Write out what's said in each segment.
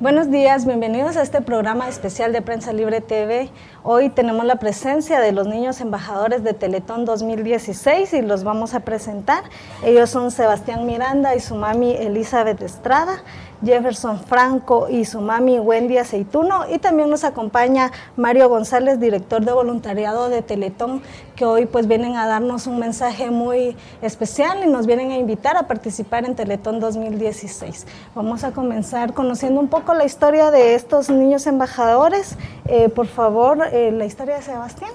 Buenos días, bienvenidos a este programa especial de Prensa Libre TV. Hoy tenemos la presencia de los niños embajadores de Teletón 2016 y los vamos a presentar. Ellos son Sebastián Miranda y su mami Elizabeth Estrada. Jefferson Franco y su mami Wendy Aceituno. Y también nos acompaña Mario González, director de voluntariado de Teletón, que hoy pues vienen a darnos un mensaje muy especial y nos vienen a invitar a participar en Teletón 2016. Vamos a comenzar conociendo un poco la historia de estos niños embajadores. Eh, por favor, eh, la historia de Sebastián.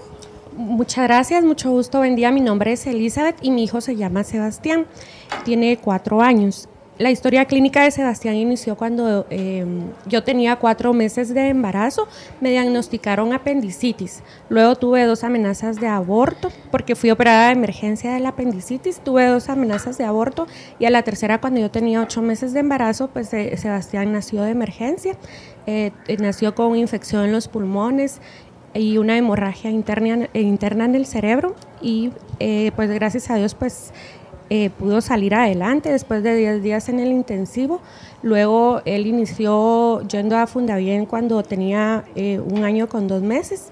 Muchas gracias, mucho gusto, buen día. Mi nombre es Elizabeth y mi hijo se llama Sebastián. Tiene cuatro años. La historia clínica de Sebastián inició cuando em, yo tenía cuatro meses de embarazo, me diagnosticaron apendicitis, luego tuve dos amenazas de aborto porque fui operada de emergencia de la apendicitis, tuve dos amenazas de aborto y a la tercera cuando yo tenía ocho meses de embarazo, pues eh, Sebastián nació de emergencia, eh, eh, nació con infección en los pulmones y una hemorragia interna, interna en el cerebro y pues gracias a Dios pues eh, pudo salir adelante después de 10 días en el intensivo. Luego él inició yendo a Fundavien cuando tenía eh, un año con dos meses.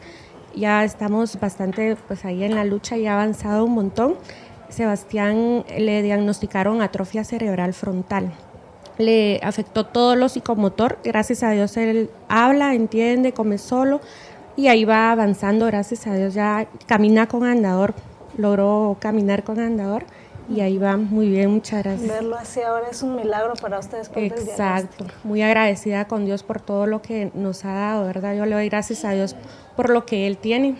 Ya estamos bastante pues ahí en la lucha y ha avanzado un montón. Sebastián eh, le diagnosticaron atrofia cerebral frontal. Le afectó todo lo psicomotor. Gracias a Dios él habla, entiende, come solo y ahí va avanzando. Gracias a Dios ya camina con andador. Logró caminar con andador y ahí va, muy bien, muchas gracias. Verlo así ahora es un milagro para ustedes. Exacto, muy agradecida con Dios por todo lo que nos ha dado, ¿verdad? Yo le doy gracias a Dios por lo que Él tiene.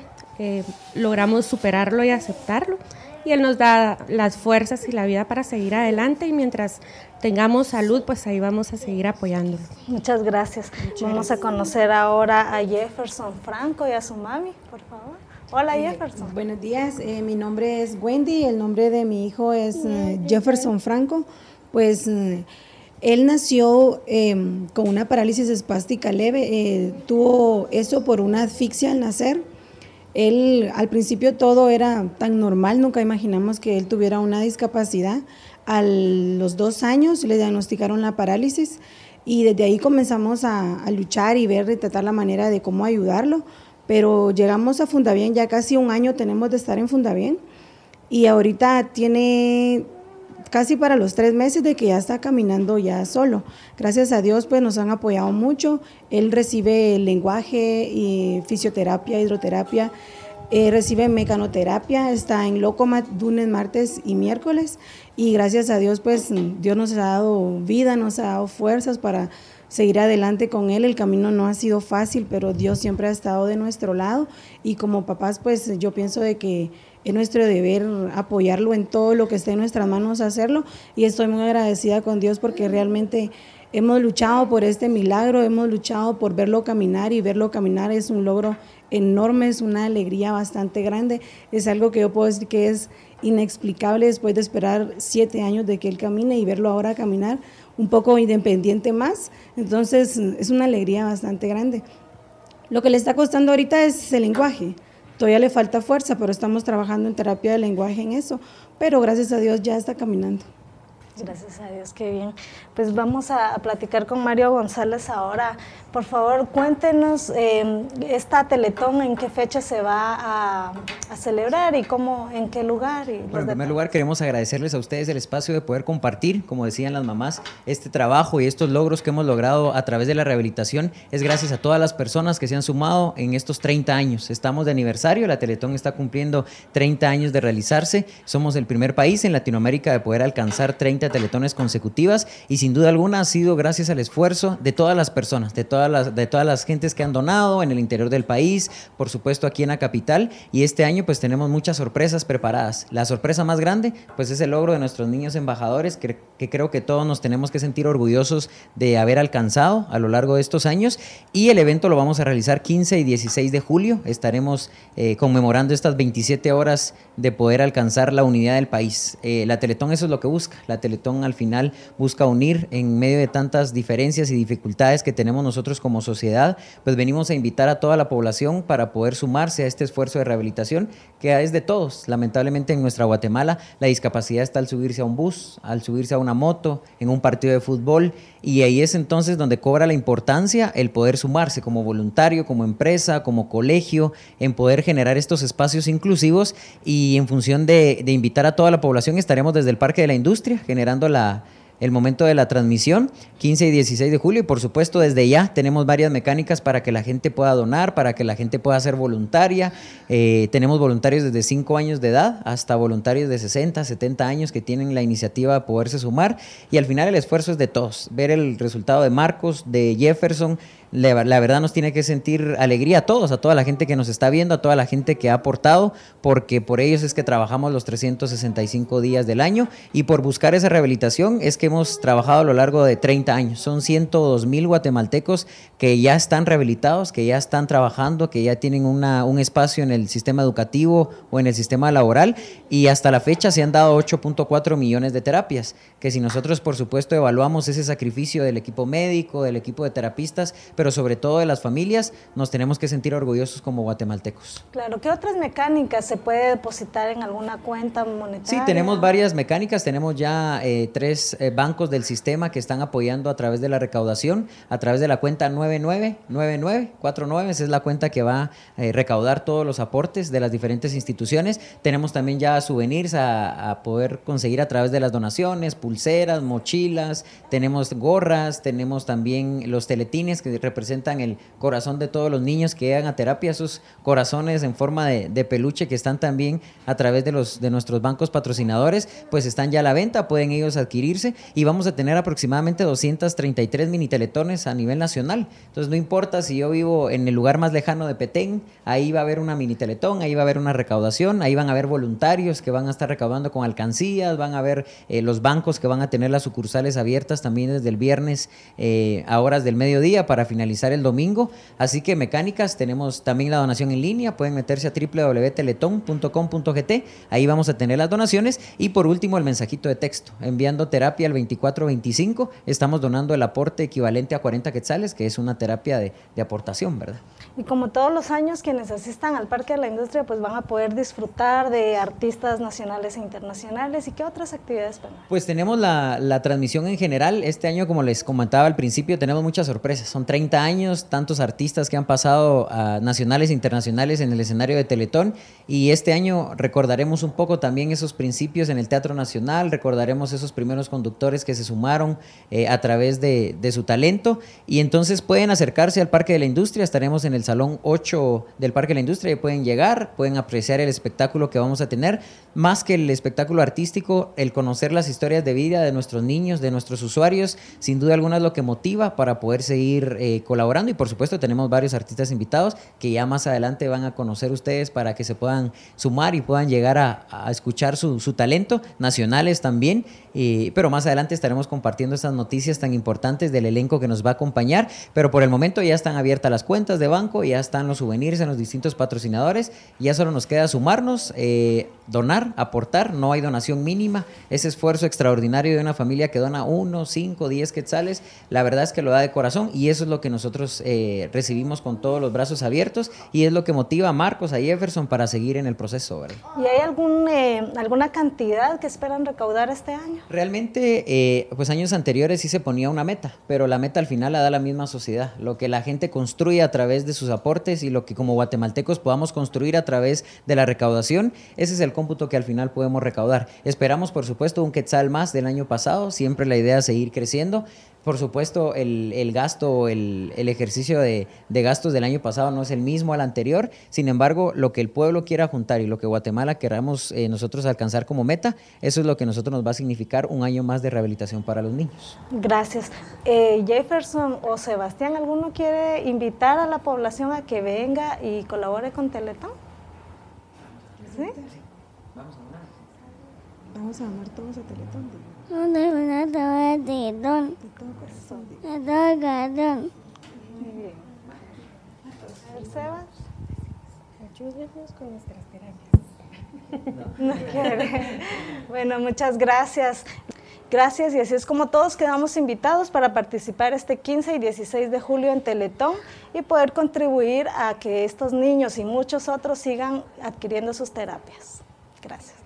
logramos superarlo y aceptarlo. Y Él nos da las fuerzas y la vida para seguir adelante y mientras tengamos salud, pues ahí vamos a seguir apoyándolo. Muchas gracias. vamos a conocer ahora a Jefferson Franco y a su mami, por favor. Hola Jefferson. buenos días, eh, mi nombre es Wendy, el nombre de mi hijo es eh, Jefferson Franco. Pues eh, él nació em, con una parálisis espástica leve, tuvo eso por una asfixia al nacer. Él al principio todo era tan normal, nunca imaginamos que él tuviera una discapacidad. A los dos años le diagnosticaron la parálisis y desde ahí comenzamos a, a luchar y ver y tratar la manera de cómo ayudarlo pero llegamos a Fundavien, ya casi un año tenemos de estar en Fundavien y ahorita tiene casi para los tres meses de que ya está caminando ya solo. Gracias a Dios, pues nos han apoyado mucho. Él recibe lenguaje, y fisioterapia, hidroterapia, eh, recibe mecanoterapia, está en Locomat lunes, martes y miércoles. Y gracias a Dios, pues Dios nos ha dado vida, nos ha dado fuerzas para seguir adelante con Él. El camino no ha sido fácil, pero Dios siempre ha estado de nuestro lado y como papás, pues yo pienso de que es nuestro deber apoyarlo en todo lo que esté en nuestras manos hacerlo y estoy muy agradecida con Dios porque realmente Hemos luchado por este milagro, hemos luchado por verlo caminar y verlo caminar es un logro enorme, es una alegría bastante grande, es algo que yo puedo decir que es inexplicable después de esperar siete años de que él camine y verlo ahora caminar un poco independiente más, entonces es una alegría bastante grande. Lo que le está costando ahorita es el lenguaje, todavía le falta fuerza, pero estamos trabajando en terapia de lenguaje en eso, pero gracias a Dios ya está caminando. Gracias a Dios, qué bien. Pues vamos a, platicar con Mario González ahora. Por favor, cuéntenos em, esta Teletón, en qué fecha se va a, celebrar y cómo, en qué lugar. en primer lugar, queremos agradecerles a ustedes el espacio de poder compartir, como decían las mamás, este trabajo y estos logros que hemos logrado a través de la rehabilitación. Es gracias a todas las personas que se han sumado en estos 30 años. Estamos de aniversario, la Teletón está cumpliendo 30 años de realizarse. Somos el primer país en Latinoamérica de poder alcanzar 30 teletones consecutivas y sin duda alguna ha sido gracias al esfuerzo de todas las personas, de todas las, de todas las gentes que han donado en el interior del país, por supuesto aquí en la capital y este año pues tenemos muchas sorpresas preparadas. La sorpresa más grande pues es el logro de nuestros niños embajadores que, creo que todos nos tenemos que sentir orgullosos de haber alcanzado a lo largo de estos años y el evento lo vamos a realizar 15 y 16 de julio. Estaremos eh, conmemorando estas 27 horas de poder alcanzar la unidad del país. Eh, la Teletón eso es lo que busca. La Teletón al final busca unir en medio de tantas diferencias y dificultades que tenemos nosotros como sociedad, pues venimos a invitar a toda la población para poder sumarse a este esfuerzo de rehabilitación que es de todos. Lamentablemente en nuestra Guatemala la discapacidad está al subirse a un bus, al subirse a una moto, en un partido de fútbol y ahí es entonces donde cobra la importancia el poder sumarse como voluntario, como empresa, como colegio, en poder generar estos espacios inclusivos y en función de, de invitar a toda la población estaremos desde el Parque de la Industria generando generando la, el momento de la transmisión, 15 y 16 de julio. Y por supuesto, desde ya tenemos varias mecánicas para que la gente pueda donar, para que la gente pueda ser voluntaria. Eh, tenemos voluntarios desde 5 años de edad hasta voluntarios de 60, 70 años que tienen la iniciativa de poderse sumar. Y al final el esfuerzo es de todos. Ver el resultado de Marcos, de Jefferson, la, verdad nos tiene que sentir alegría a todos, a toda la gente que nos está viendo, a toda la gente que ha aportado, porque por ellos es que trabajamos los 365 días del año y por buscar esa rehabilitación es que hemos trabajado a lo largo de 30 años. Son 102 mil guatemaltecos que ya están rehabilitados, que ya están trabajando, que ya tienen una, un espacio en el sistema educativo o en el sistema laboral y hasta la fecha se han dado 8.4 millones de terapias, que si nosotros por supuesto evaluamos ese sacrificio del equipo médico, del equipo de terapistas, pero sobre todo de las familias, nos tenemos que sentir orgullosos como guatemaltecos. Claro, ¿qué otras mecánicas se puede depositar en alguna cuenta monetaria? Sí, tenemos varias mecánicas, tenemos ya eh, tres eh, bancos del sistema que están apoyando a través de la recaudación, a través de la cuenta 999949, esa es la cuenta que va a eh, recaudar todos los aportes de las diferentes instituciones. Tenemos también ya souvenirs a, a poder conseguir a través de las donaciones, pulseras, mochilas, tenemos gorras, tenemos también los teletines que representan el corazón de todos los niños que llegan a terapia, sus corazones en forma de, peluche que están también a través de, los, de nuestros bancos patrocinadores, pues están ya a la venta, pueden ellos adquirirse y vamos a tener aproximadamente 233 mini teletones a nivel nacional. Entonces no importa si yo vivo en el lugar más lejano de Petén, ahí va a haber una mini teletón, ahí va a haber una recaudación, ahí van a haber voluntarios que van a estar recaudando con alcancías, van a haber eh, los bancos que van a tener las sucursales abiertas también desde el viernes eh, a horas del mediodía para finalizar el domingo. Así que mecánicas, tenemos también la donación en línea, pueden meterse a www.teleton.com.gt, ahí vamos a tener las donaciones y por último el mensajito de texto, enviando terapia al 2425, estamos donando el aporte equivalente a 40 quetzales, que es una terapia de, de aportación, ¿verdad? Y como todos los años, quienes asistan al Parque de la Industria pues van a poder disfrutar de artistas nacionales e internacionales. ¿Y qué otras actividades Pues tenemos la, la transmisión en general. Este año, como les comentaba al principio, tenemos muchas sorpresas. Son 30 años, tantos artistas que han pasado nacionales e internacionales en el escenario de Teletón y este año recordaremos un poco también esos principios en el Teatro Nacional, recordaremos esos primeros conductores que se sumaron eh, a través de, su talento y entonces pueden acercarse al Parque de la Industria, estaremos en el Salón 8 del Parque de la Industria y pueden llegar, pueden apreciar el espectáculo que vamos a tener, más que el espectáculo artístico, el conocer las historias de vida de nuestros niños, de nuestros usuarios, sin duda alguna es lo que motiva para poder seguir... Eh, eh, colaborando y por supuesto tenemos varios artistas invitados que ya más adelante van a conocer ustedes para que se puedan sumar y puedan llegar a, escuchar su, talento, nacionales también, eh, pero más adelante estaremos compartiendo estas noticias tan importantes del elenco que nos va a acompañar, pero por el momento ya están abiertas las cuentas de banco, ya están los souvenirs en los distintos patrocinadores, ya solo nos queda sumarnos, eh, donar, aportar, no hay donación mínima, ese esfuerzo extraordinario de una familia que dona 1, 5, 10 quetzales, la verdad es que lo da de corazón y eso es lo que nosotros eh, recibimos con todos los brazos abiertos y es lo que motiva a Marcos, a Jefferson para seguir en el proceso. ¿Y hay algún, eh, alguna cantidad que esperan recaudar este año? Realmente, eh, pues años anteriores sí se ponía una meta, pero la meta al final la da la misma sociedad, lo que la gente construye a través de sus aportes y lo que como guatemaltecos podamos construir a través de la recaudación, ese es el cómputo que al final podemos recaudar. Esperamos, por supuesto, un quetzal más del año pasado, siempre la idea es seguir creciendo. Por supuesto, el, el gasto, el, el ejercicio de, gastos del año pasado no es el mismo al anterior. Sin embargo, lo que el pueblo quiera juntar y lo que Guatemala queramos eh, nosotros alcanzar como meta, eso es lo que nosotros nos va a significar un año más de rehabilitación para los niños. Gracias. Eh, Jefferson o Sebastián, ¿alguno quiere invitar a la población a que venga y colabore con Teletón? ¿Sí? Vamos a amar todos a Teletón, Teletón. Muy bien. con nuestras terapias. No, no quiere. Bueno, muchas gracias. Gracias y así es como todos quedamos invitados para participar este 15 y 16 de julio en Teletón y poder contribuir a que estos niños y muchos otros sigan adquiriendo sus terapias. Gracias.